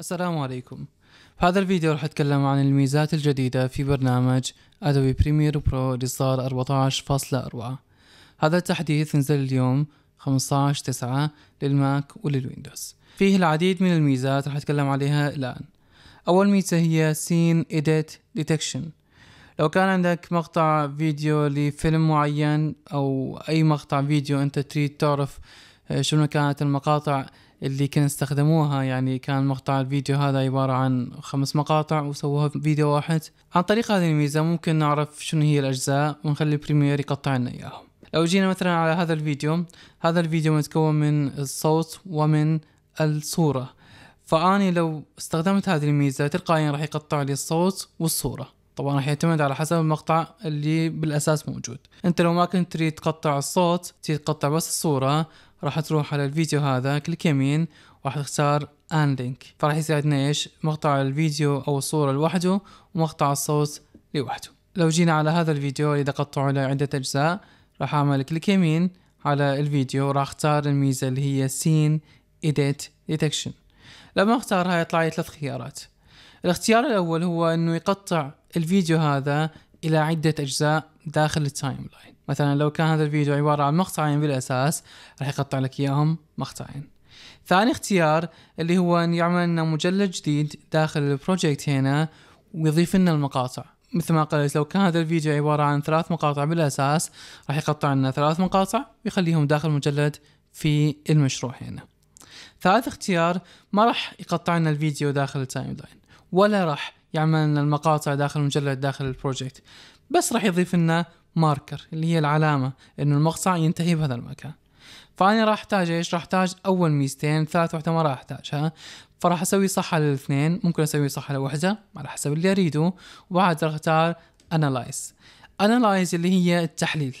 السلام عليكم في هذا الفيديو راح أتكلم عن الميزات الجديدة في برنامج أدوبي بريمير برو اللي فاصلة 14.4 هذا التحديث نزل اليوم عشر تسعة للماك وللويندوز فيه العديد من الميزات راح أتكلم عليها الآن أول ميزة هي سين إيديت ديتكشن لو كان عندك مقطع فيديو لفيلم معين أو أي مقطع فيديو أنت تريد تعرف آه، شنو كانت المقاطع اللي كان استخدموها يعني كان مقطع الفيديو هذا عبارة عن خمس مقاطع وسووها في فيديو واحد عن طريق هذه الميزة ممكن نعرف شنو هي الأجزاء ونخلي بريمير يقطع لنا إياهم لو جينا مثلا على هذا الفيديو هذا الفيديو متكون من الصوت ومن الصورة فأني لو استخدمت هذه الميزة تلقائيا راح يقطع لي الصوت والصورة طبعا راح يعتمد على حسب المقطع اللي بالأساس موجود انت لو ما كنت تريد تقطع الصوت تريد تقطع بس الصورة راح تروح على الفيديو هذا كليك يمين راح تختار ان لينك فراح يساعدنا ايش مقطع الفيديو او الصورة لوحده ومقطع الصوت لوحده لو جينا على هذا الفيديو اللي قطعه عده اجزاء راح اعمل كليك يمين على الفيديو راح اختار الميزة اللي هي سين ايديت ديتكشن لما اختارها يطلع لي ثلاث خيارات الاختيار الاول هو انه يقطع الفيديو هذا الى عدة اجزاء داخل التايم لاين مثلا لو كان هذا الفيديو عبارة عن مقطعين بالأساس راح يقطع لك إياهم مقطعين ثاني اختيار اللي هو أن يعمل لنا مجلد جديد داخل البروجيكت هنا ويضيف لنا المقاطع مثل ما قلت لو كان هذا الفيديو عبارة عن ثلاث مقاطع بالأساس راح يقطع لنا ثلاث مقاطع ويخليهم داخل مجلد في المشروع هنا ثالث اختيار ما راح يقطع لنا الفيديو داخل التايم لاين ولا راح يعمل لنا المقاطع داخل المجلد داخل البروجكت بس راح يضيف لنا ماركر اللي هي العلامة انه المقطع ينتهي بهذا المكان فأنا راح أحتاج إيش؟ راح أحتاج أول ميزتين ثالث وحدة ما راح أحتاجها فراح أسوي صحة للاثنين ممكن أسوي صحة لوحدة على حسب اللي أريده وبعد راح أختار أنالايز أنالايز اللي هي التحليل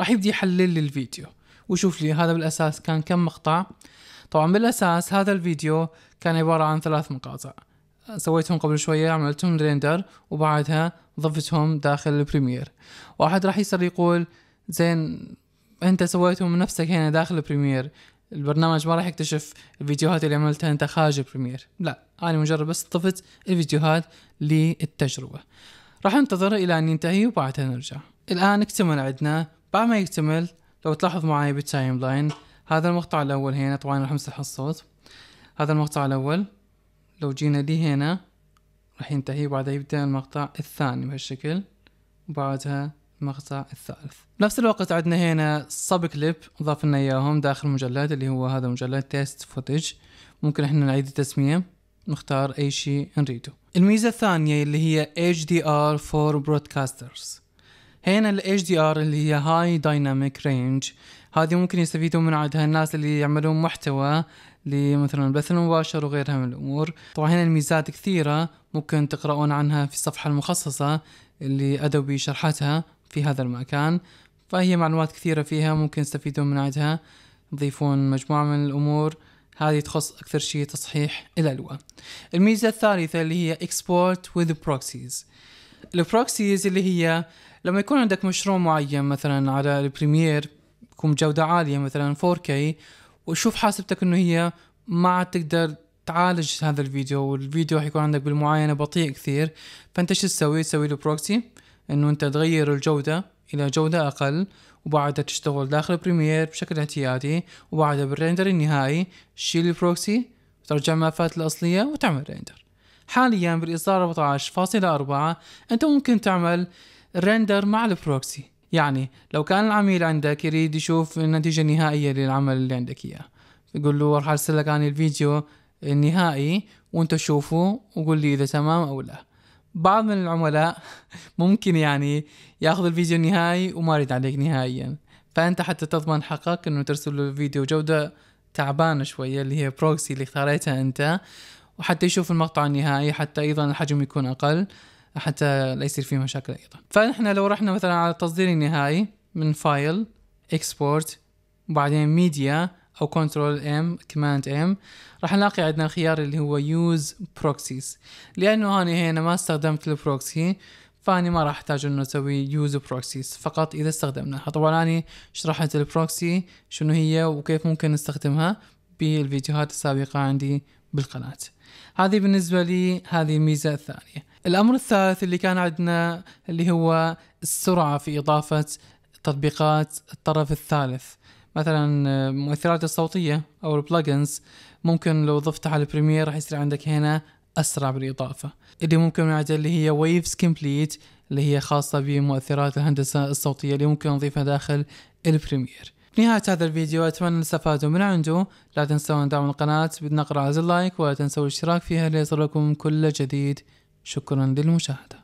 راح يبدي يحلل لي الفيديو ويشوف لي هذا بالأساس كان كم مقطع طبعا بالأساس هذا الفيديو كان عبارة عن ثلاث مقاطع سويتهم قبل شوية عملتهم ريندر وبعدها ضفتهم داخل البريمير واحد راح يصير يقول زين انت سويتهم نفسك هنا داخل البريمير البرنامج ما راح يكتشف الفيديوهات اللي عملتها انت خارج البريمير لا انا مجرد بس ضفت الفيديوهات للتجربة راح انتظر الى ان ينتهي وبعدها نرجع الان اكتمل عندنا بعد ما يكتمل لو تلاحظ معي بالتايم لاين هذا المقطع الاول هنا طبعا راح امسح الصوت هذا المقطع الاول لو جينا لي هنا راح ينتهي وبعدها يبدأ المقطع الثاني بهالشكل وبعدها المقطع الثالث بنفس الوقت عندنا هنا سب كليب ضافنا اياهم داخل مجلد اللي هو هذا مجلد تيست فوتج ممكن احنا نعيد التسمية نختار اي شيء نريده الميزة الثانية اللي هي HDR for Broadcasters هنا ال HDR اللي هي High Dynamic Range هذه ممكن يستفيدون من عندها الناس اللي يعملون محتوى لمثلا البث المباشر وغيرها من الامور طبعا هنا الميزات كثيره ممكن تقرؤون عنها في الصفحه المخصصه اللي ادوبي شرحتها في هذا المكان فهي معلومات كثيره فيها ممكن تستفيدون من عندها تضيفون مجموعه من الامور هذه تخص أكثر شيء تصحيح الالوة الميزة الثالثة اللي هي اكسبورت وذ بروكسيز البروكسيز اللي هي لما يكون عندك مشروع معين مثلا على البريمير تكون بجوده عاليه مثلا 4K وشوف حاسبتك انه هي ما عاد تقدر تعالج هذا الفيديو والفيديو حيكون عندك بالمعاينه بطيء كثير فانت شو تسوي؟ تسوي له بروكسي انه انت تغير الجوده الى جوده اقل وبعدها تشتغل داخل بريمير بشكل اعتيادي وبعدها بالريندر النهائي تشيل البروكسي وترجع الملفات الاصليه وتعمل ريندر حاليا بالاصدار 14.4 انت ممكن تعمل ريندر مع البروكسي يعني لو كان العميل عندك يريد يشوف النتيجة النهائية للعمل اللي عندك إياه يقول له راح أرسل لك عن الفيديو النهائي وأنت شوفه وقول لي إذا تمام أو لا بعض من العملاء ممكن يعني ياخذ الفيديو النهائي وما يرد عليك نهائيا فأنت حتى تضمن حقك أنه ترسل له فيديو جودة تعبانة شوية اللي هي بروكسي اللي اختاريتها أنت وحتى يشوف المقطع النهائي حتى أيضا الحجم يكون أقل لحتى لا يصير في مشاكل ايضا فنحن لو رحنا مثلا على التصدير النهائي من فايل اكسبورت وبعدين ميديا او كنترول ام كماند ام راح نلاقي عندنا الخيار اللي هو يوز بروكسيز لانه انا هنا ما استخدمت البروكسي فاني ما راح احتاج انه اسوي يوز بروكسيز فقط اذا استخدمناها طبعا انا شرحت البروكسي شنو هي وكيف ممكن نستخدمها بالفيديوهات السابقة عندي بالقناة هذه بالنسبة لي هذه الميزة الثانية الأمر الثالث اللي كان عندنا اللي هو السرعة في إضافة تطبيقات الطرف الثالث مثلا المؤثرات آه، الصوتية أو البلجنز ممكن لو ضفتها على البريمير راح يصير عندك هنا أسرع بالإضافة اللي ممكن من اللي هي ويفز كومبليت اللي هي خاصة بمؤثرات الهندسة الصوتية اللي ممكن نضيفها داخل البريمير نهاية هذا الفيديو أتمنى أن استفادوا من عنده لا تنسون دعم القناة بضغط على زر اللايك ولا تنسوا الاشتراك فيها ليصلكم كل جديد شكرا للمشاهدة